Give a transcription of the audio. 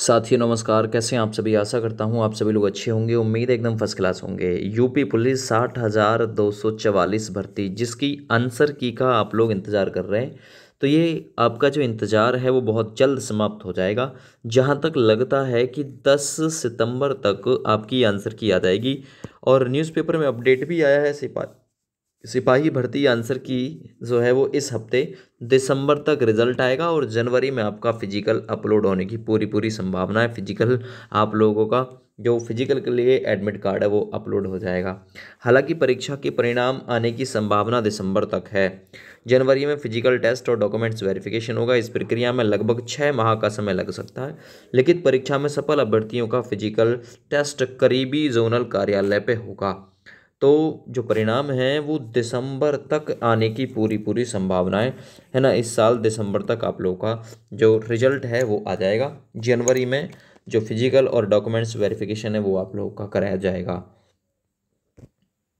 साथियों नमस्कार कैसे आप सभी आशा करता हूं आप सभी लोग अच्छे होंगे उम्मीद एकदम फर्स्ट क्लास होंगे यूपी पुलिस साठ हज़ार दो सौ चवालीस भर्ती जिसकी आंसर की का आप लोग इंतज़ार कर रहे हैं तो ये आपका जो इंतज़ार है वो बहुत जल्द समाप्त हो जाएगा जहां तक लगता है कि 10 सितंबर तक आपकी आंसर की आ जाएगी और न्यूज़पेपर में अपडेट भी आया है सिपा सिपाही भर्ती आंसर की जो है वो इस हफ्ते दिसंबर तक रिजल्ट आएगा और जनवरी में आपका फिजिकल अपलोड होने की पूरी पूरी संभावना है फिजिकल आप लोगों का जो फिजिकल के लिए एडमिट कार्ड है वो अपलोड हो जाएगा हालांकि परीक्षा के परिणाम आने की संभावना दिसंबर तक है जनवरी में फिजिकल टेस्ट और डॉक्यूमेंट्स वेरिफिकेशन होगा इस प्रक्रिया में लगभग छः माह का समय लग सकता है लिखित परीक्षा में सफल अभ्यर्थियों का फिजिकल टेस्ट करीबी जोनल कार्यालय पर होगा तो जो परिणाम हैं वो दिसंबर तक आने की पूरी पूरी संभावनाएं है ना इस साल दिसंबर तक आप लोगों का जो रिजल्ट है वो आ जाएगा जनवरी में जो फिजिकल और डॉक्यूमेंट्स वेरिफिकेशन है वो आप लोगों का कराया जाएगा